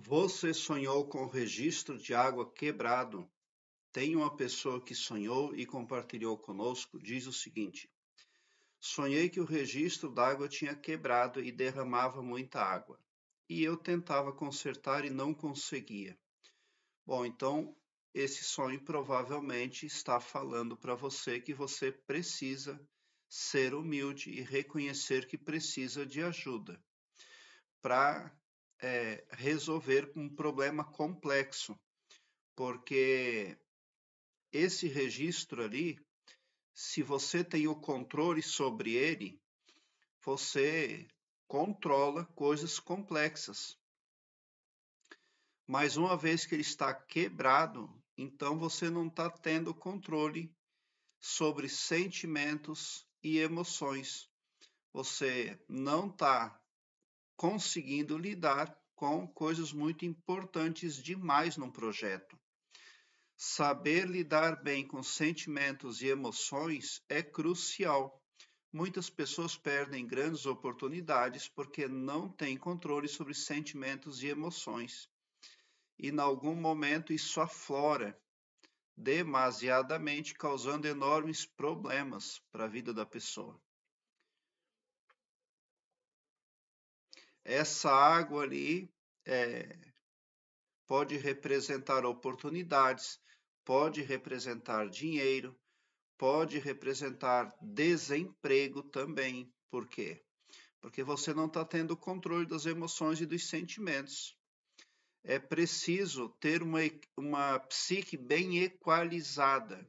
Você sonhou com o registro de água quebrado. Tem uma pessoa que sonhou e compartilhou conosco, diz o seguinte: Sonhei que o registro d'água tinha quebrado e derramava muita água. E eu tentava consertar e não conseguia. Bom, então esse sonho provavelmente está falando para você que você precisa ser humilde e reconhecer que precisa de ajuda para é, resolver um problema complexo, porque esse registro ali, se você tem o controle sobre ele, você controla coisas complexas. Mas uma vez que ele está quebrado, então você não está tendo controle sobre sentimentos e emoções. Você não está conseguindo lidar com coisas muito importantes demais num projeto. Saber lidar bem com sentimentos e emoções é crucial. Muitas pessoas perdem grandes oportunidades porque não têm controle sobre sentimentos e emoções. E em algum momento isso aflora demasiadamente, causando enormes problemas para a vida da pessoa. essa água ali é, pode representar oportunidades, pode representar dinheiro, pode representar desemprego também. Por quê? Porque você não está tendo controle das emoções e dos sentimentos. É preciso ter uma, uma psique bem equalizada.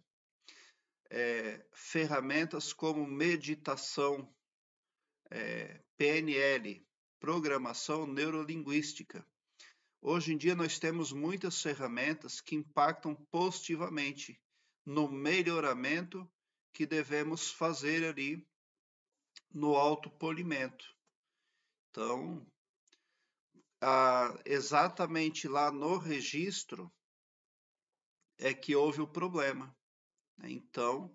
É, ferramentas como meditação, é, eh, PNL, programação neurolinguística. Hoje em dia nós temos muitas ferramentas que impactam positivamente no melhoramento que devemos fazer ali no autopolimento. Então, ah, exatamente lá no registro é que houve o problema. Né? Então,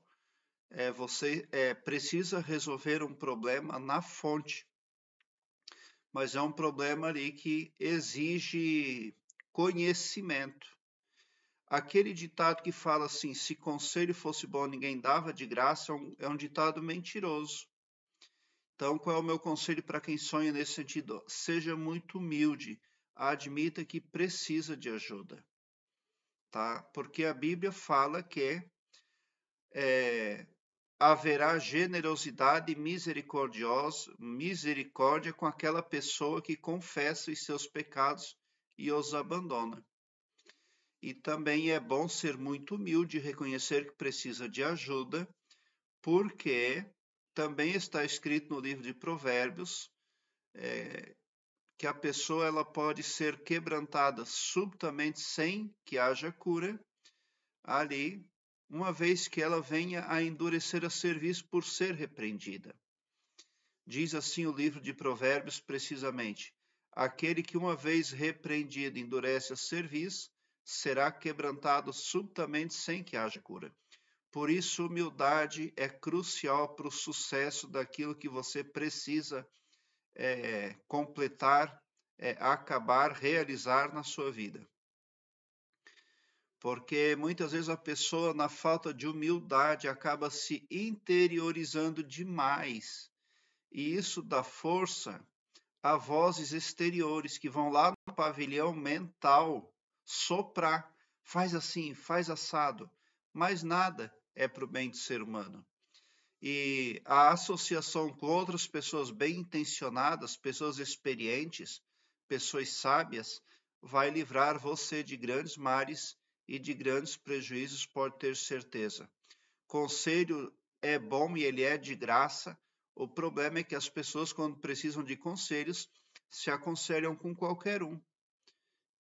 é, você é, precisa resolver um problema na fonte mas é um problema ali que exige conhecimento. Aquele ditado que fala assim: se conselho fosse bom, ninguém dava de graça, é um, é um ditado mentiroso. Então, qual é o meu conselho para quem sonha nesse sentido? Seja muito humilde, admita que precisa de ajuda, tá? Porque a Bíblia fala que é, haverá generosidade misericordiosa, misericórdia com aquela pessoa que confessa os seus pecados e os abandona. E também é bom ser muito humilde e reconhecer que precisa de ajuda, porque também está escrito no livro de Provérbios é, que a pessoa ela pode ser quebrantada subitamente sem que haja cura. Ali uma vez que ela venha a endurecer a serviço por ser repreendida. Diz assim o livro de Provérbios, precisamente: Aquele que uma vez repreendido endurece a serviço, será quebrantado subitamente sem que haja cura. Por isso, humildade é crucial para o sucesso daquilo que você precisa é, completar, é, acabar, realizar na sua vida porque muitas vezes a pessoa, na falta de humildade, acaba se interiorizando demais. E isso dá força a vozes exteriores que vão lá no pavilhão mental soprar, faz assim, faz assado, mas nada é para o bem do ser humano. E a associação com outras pessoas bem intencionadas, pessoas experientes, pessoas sábias, vai livrar você de grandes mares e de grandes prejuízos pode ter certeza. Conselho é bom e ele é de graça. O problema é que as pessoas, quando precisam de conselhos, se aconselham com qualquer um.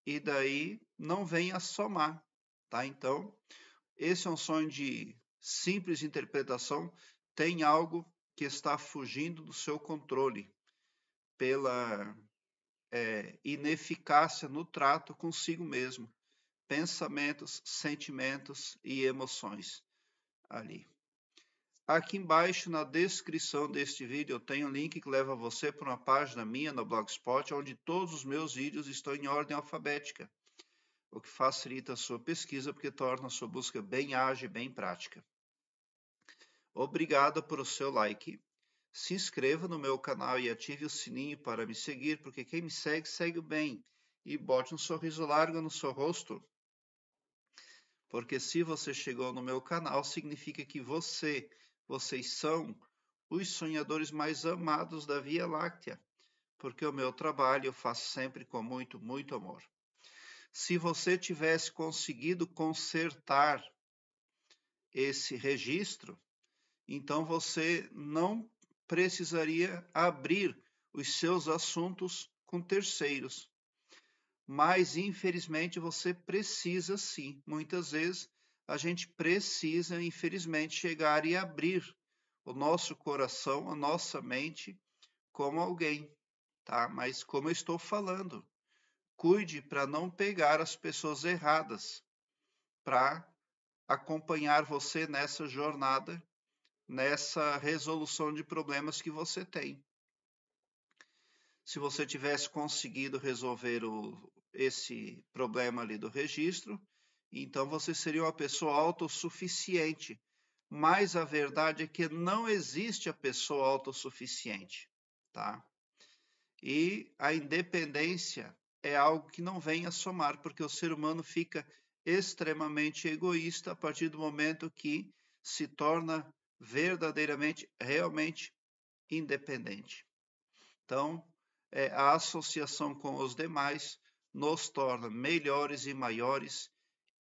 E daí não vem a somar, tá? Então, esse é um sonho de simples interpretação. Tem algo que está fugindo do seu controle pela é, ineficácia no trato consigo mesmo pensamentos, sentimentos e emoções ali. Aqui embaixo na descrição deste vídeo eu tenho um link que leva você para uma página minha no Blogspot onde todos os meus vídeos estão em ordem alfabética, o que facilita a sua pesquisa porque torna a sua busca bem ágil e bem prática. Obrigado por o seu like. Se inscreva no meu canal e ative o sininho para me seguir, porque quem me segue, segue bem. E bote um sorriso largo no seu rosto. Porque se você chegou no meu canal, significa que você, vocês são os sonhadores mais amados da Via Láctea. Porque o meu trabalho eu faço sempre com muito, muito amor. Se você tivesse conseguido consertar esse registro, então você não precisaria abrir os seus assuntos com terceiros mas infelizmente você precisa sim. Muitas vezes a gente precisa, infelizmente, chegar e abrir o nosso coração, a nossa mente, como alguém, tá? Mas como eu estou falando, cuide para não pegar as pessoas erradas, para acompanhar você nessa jornada, nessa resolução de problemas que você tem. Se você tivesse conseguido resolver o, esse problema ali do registro, então você seria uma pessoa autossuficiente. Mas a verdade é que não existe a pessoa autossuficiente, tá? E a independência é algo que não vem a somar, porque o ser humano fica extremamente egoísta a partir do momento que se torna verdadeiramente, realmente independente. Então, é, a associação com os demais nos torna melhores e maiores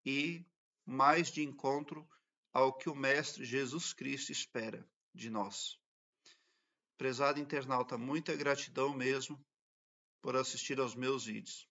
e mais de encontro ao que o Mestre Jesus Cristo espera de nós. Prezado internauta, muita gratidão mesmo por assistir aos meus vídeos.